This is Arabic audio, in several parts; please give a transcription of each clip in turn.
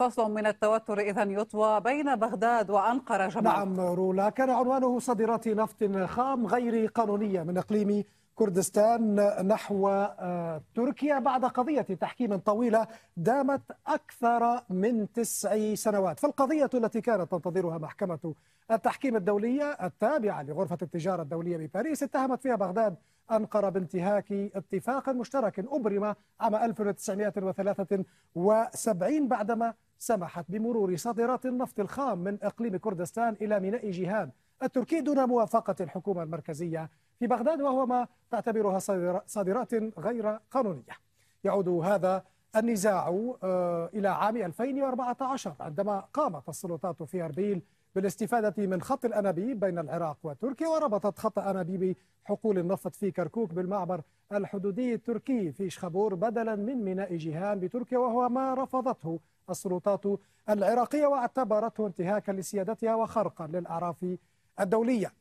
فصل من التوتر إذا يطوى بين بغداد وأنقرة جمال نعم رولا كان عنوانه صادرات نفط خام غير قانونية من إقليم كردستان نحو آه، تركيا بعد قضية تحكيم طويلة دامت أكثر من تسع سنوات فالقضية التي كانت تنتظرها محكمة التحكيم الدولية التابعة لغرفة التجارة الدولية بباريس اتهمت فيها بغداد أنقرة بانتهاك اتفاق مشترك أبرم عام 1973 بعدما سمحت بمرور صادرات النفط الخام من إقليم كردستان إلى ميناء جيهان التركي دون موافقة الحكومة المركزية في بغداد وهو ما تعتبرها صادرات غير قانونية يعود هذا النزاع آه، إلى عام 2014 عندما قامت السلطات في أربيل بالاستفادة من خط الأنابيب بين العراق وتركيا وربطت خط أنابيب حقول النفط في كركوك بالمعبر الحدودي التركي في شخابور بدلا من ميناء جيهان بتركيا وهو ما رفضته السلطات العراقية واعتبرته انتهاكا لسيادتها وخرقا للأعراف الدولية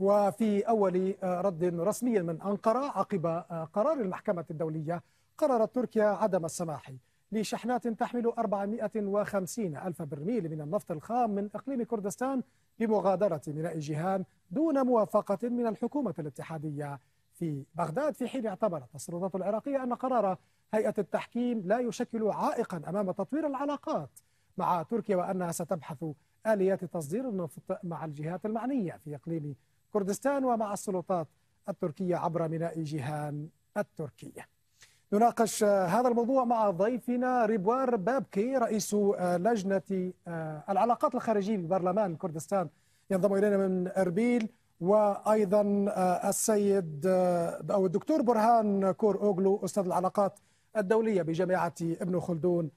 وفي أول آه، رد رسمي من أنقرة عقب آه، قرار المحكمة الدولية قررت تركيا عدم السماح لشحنات تحمل 450 ألف برميل من النفط الخام من إقليم كردستان بمغادرة ميناء جيهان دون موافقة من الحكومة الاتحادية في بغداد في حين اعتبرت السلطات العراقية أن قرار هيئة التحكيم لا يشكل عائقا أمام تطوير العلاقات مع تركيا وأنها ستبحث آليات تصدير النفط مع الجهات المعنية في إقليم كردستان ومع السلطات التركية عبر ميناء جيهان التركية نناقش هذا الموضوع مع ضيفنا ريبوار بابكي رئيس لجنة آه، العلاقات الخارجية ببرلمان كردستان ينضم إلينا من أربيل وأيضا آه، السيد آه، أو الدكتور برهان كور أوغلو أستاذ العلاقات الدولية بجامعة ابن خلدون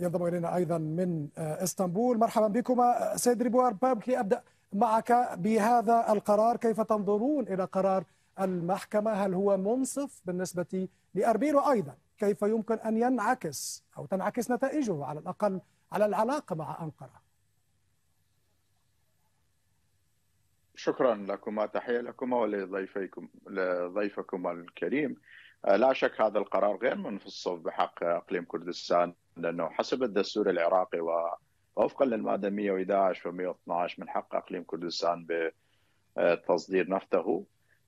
ينضم إلينا أيضا من اسطنبول مرحبا بكم سيد ريبوار بابكي أبدأ معك بهذا القرار كيف تنظرون إلى قرار المحكمة هل هو منصف بالنسبة لأربيرو أيضا كيف يمكن أن ينعكس أو تنعكس نتائجه على الأقل على العلاقة مع أنقرة شكرا لكما تحية لكما ولضيفيكم لضيفكم الكريم آه، لا شك هذا القرار غير منصف بحق اقليم كردستان لانه حسب الدستور العراقي و وفقا للماده 111 و112 من حق اقليم كردستان بتصدير نفطه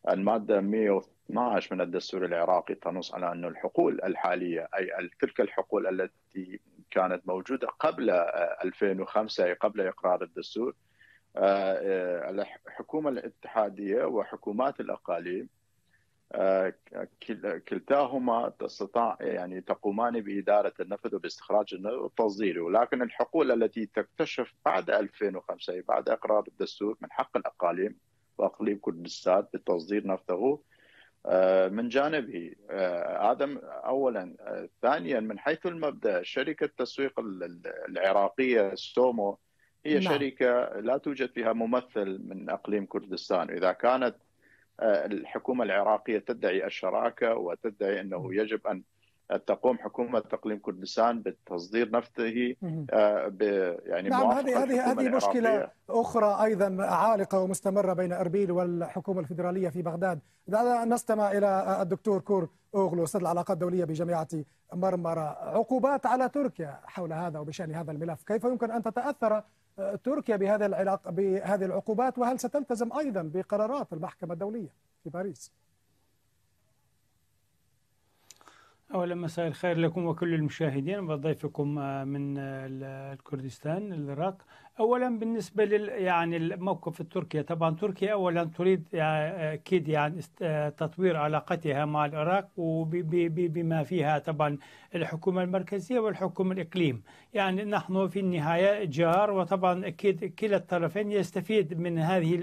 الماده 112 من الدستور العراقي تنص على أن الحقول الحاليه اي تلك الحقول التي كانت موجوده قبل 2005 اي قبل اقرار الدستور آه، آه، الحكومه الاتحاديه وحكومات الاقاليم كلتاهما تستطاع يعني تقومان باداره النفط وباستخراج النفط والتصدير ولكن الحقول التي تكتشف بعد 2005 بعد اقرار الدستور من حق الاقاليم واقليم كردستان بتصدير نفطه آه، من جانبه هذا آه، اولا آه، ثانيا من حيث المبدا شركه التسويق العراقيه سومو هي لا. نعم. شركه لا توجد فيها ممثل من اقليم كردستان اذا كانت الحكومه العراقيه تدعي الشراكه وتدعي انه يجب ان تقوم حكومه تقليم كردستان بتصدير نفطه آه، يعني نعم هذه هذه هذه مشكله اخرى ايضا عالقه ومستمره بين اربيل والحكومه الفيدراليه في بغداد دعنا نستمع الى الدكتور كور أوغلو أستاذ العلاقات الدولية بجامعة مرمرة عقوبات على تركيا حول هذا وبشأن هذا الملف كيف يمكن أن تتأثر آه، تركيا بهذه العلاق بهذه العقوبات وهل ستلتزم أيضا بقرارات المحكمة الدولية في باريس؟ أولا مساء الخير لكم وكل المشاهدين وضيفكم من آه، آه، الكردستان العراق أولا بالنسبة لل يعني الموقف التركي طبعا تركيا أولا تريد أكيد يعني آه، تطوير علاقتها مع العراق بما فيها طبعا الحكومة المركزية والحكومة الإقليم يعني نحن في النهاية جار وطبعا أكيد كلا الطرفين يستفيد من هذه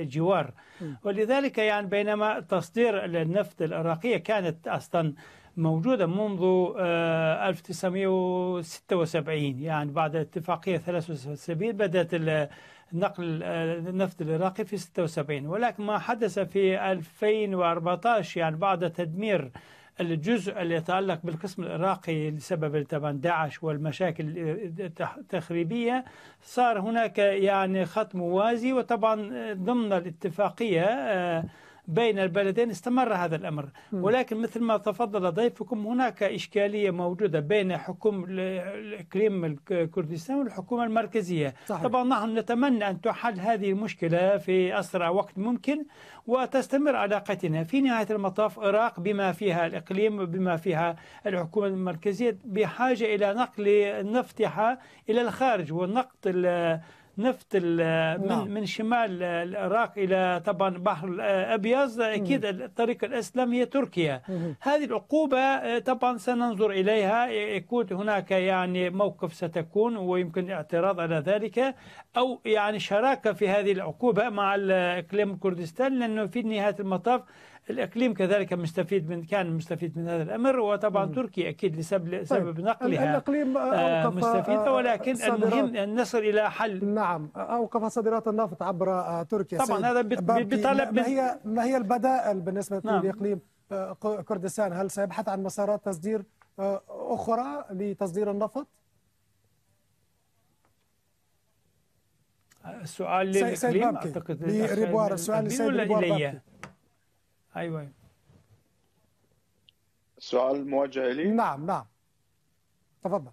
الجوار ولذلك يعني بينما تصدير النفط العراقية كانت أصلا موجودة منذ 1976 آه، يعني بعد اتفاقية 73 بدأت نقل النفط آه، العراقي في 76 ولكن ما حدث في 2014 يعني بعد تدمير الجزء اللي يتعلق بالقسم العراقي لسبب طبعا داعش والمشاكل التخريبيه آه، صار هناك يعني خط موازي وطبعا ضمن الاتفاقيه بين البلدين استمر هذا الأمر ولكن مثل ما تفضل ضيفكم هناك إشكالية موجودة بين حكم الاقليم الكردستان والحكومة المركزية صحيح. طبعا نحن نتمنى أن تحل هذه المشكلة في أسرع وقت ممكن وتستمر علاقتنا في نهاية المطاف العراق بما فيها الإقليم بما فيها الحكومة المركزية بحاجة إلى نقل نفتها إلى الخارج ونقط نفط من, نعم. من شمال العراق الى طبعا بحر الابيض اكيد الطريق الاسلم هي تركيا هذه العقوبه آه، طبعا سننظر اليها يكون هناك يعني موقف ستكون ويمكن الاعتراض على ذلك او يعني شراكه في هذه العقوبه مع الاقليم كردستان لانه في نهايه المطاف الإقليم كذلك مستفيد من كان مستفيد من هذا الأمر وطبعا م. تركيا أكيد لسبب طيب. نقلها الإقليم آه مستفيدة ولكن صادرات. المهم أن نصل إلى حل نعم أوقف صادرات النفط عبر آه، تركيا طبعا هذا بطلب ما هي ما هي البدائل بالنسبة نعم. لاقليم آه، كردستان هل سيبحث عن مسارات تصدير آه، أخرى لتصدير النفط؟ السؤال للإقليم أعتقد لريبوار السؤال لسيد ريبوار أيوة،, ايوه سؤال موجه لي نعم نعم تفضل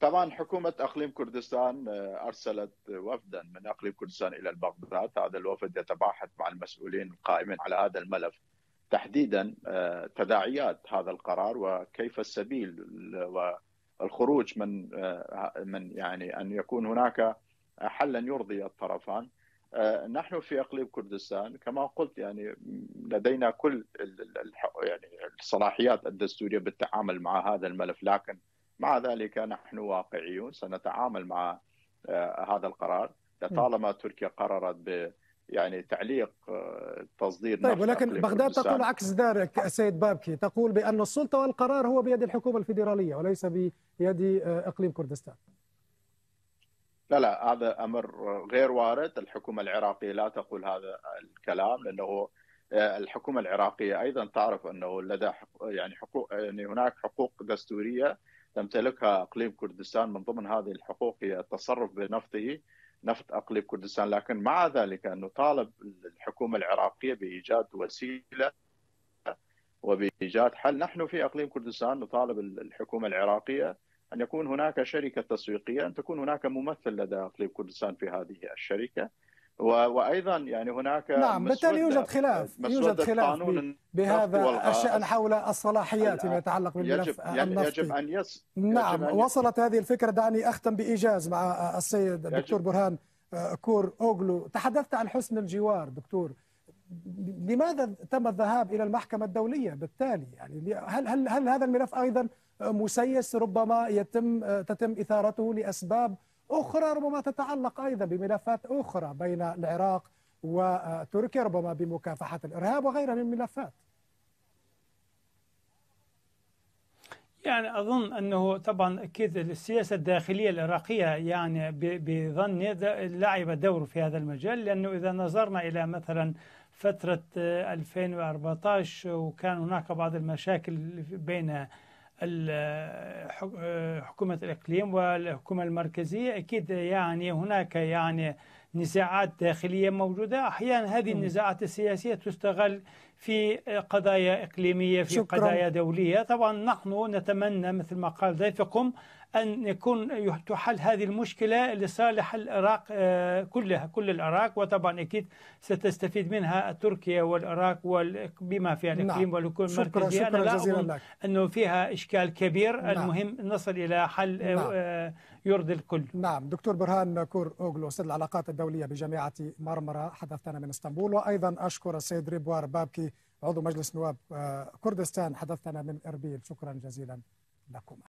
طبعا حكومة أقليم كردستان آه، أرسلت وفدا من أقليم كردستان إلى البغداد هذا الوفد يتباحث مع المسؤولين القائمين على هذا الملف تحديدا آه، تداعيات هذا القرار وكيف السبيل والخروج من آه، من يعني أن يكون هناك حلا يرضي الطرفان آه، نحن في اقليم كردستان كما قلت يعني لدينا كل يعني الصلاحيات الدستوريه بالتعامل مع هذا الملف لكن مع ذلك نحن واقعيون سنتعامل مع آه، هذا القرار لطالما تركيا قررت ب يعني تعليق آه، تصدير طيب ولكن بغداد تقول عكس ذلك السيد بابكي تقول بان السلطه والقرار هو بيد الحكومه الفيدراليه وليس بيد اقليم كردستان لا لا هذا امر غير وارد الحكومه العراقيه لا تقول هذا الكلام لانه آه، الحكومه العراقيه ايضا تعرف انه لدى يعني حقوق يعني هناك حقوق دستوريه تمتلكها اقليم كردستان من ضمن هذه الحقوق هي التصرف بنفطه نفط اقليم كردستان لكن مع ذلك انه طالب الحكومه العراقيه بايجاد وسيله وبايجاد حل نحن في اقليم كردستان نطالب الحكومه العراقيه أن يكون هناك شركة تسويقية أن تكون هناك ممثل لدى إقليم كردستان في هذه الشركة وايضا يعني هناك نعم بالتالي يوجد خلاف يوجد خلاف بهذا الشان حول الصلاحيات فيما يتعلق بالملف النفطي يجب ان يس نعم أن وصلت هذه الفكره دعني اختم بايجاز مع السيد الدكتور برهان آه، كور اوغلو تحدثت عن حسن الجوار دكتور لماذا تم الذهاب الى المحكمه الدوليه بالتالي يعني هل هل هل هذا الملف ايضا مسيس ربما يتم تتم اثارته لاسباب اخرى ربما تتعلق ايضا بملفات اخرى بين العراق وتركيا ربما بمكافحه الارهاب وغيرها من الملفات. يعني اظن انه طبعا اكيد السياسه الداخليه العراقيه يعني بظني لعب دور في هذا المجال لانه اذا نظرنا الى مثلا فتره 2014 آه، وكان هناك بعض المشاكل بين حكومة الإقليم والحكومة المركزية أكيد يعني هناك يعني نزاعات داخلية موجودة أحيانا هذه النزاعات السياسية تستغل في قضايا إقليمية في شكرا. قضايا دولية طبعا نحن نتمنى مثل ما قال ضيفكم أن يكون تحل هذه المشكلة لصالح العراق آه، كلها كل العراق وطبعا أكيد ستستفيد منها تركيا والعراق بما فيها نعم. الإقليم نعم. والكون المركزيه شكرا أنا لا أظن لك. أنه فيها إشكال كبير نعم. المهم نصل إلى حل آه، نعم. آه، يرضي الكل نعم دكتور برهان كور أوغلو أستاذ العلاقات الدولية بجامعة مرمرة حدثتنا من اسطنبول وأيضا أشكر السيد ريبوار بابكي عضو مجلس نواب آه، كردستان حدثنا من إربيل شكرا جزيلا لكم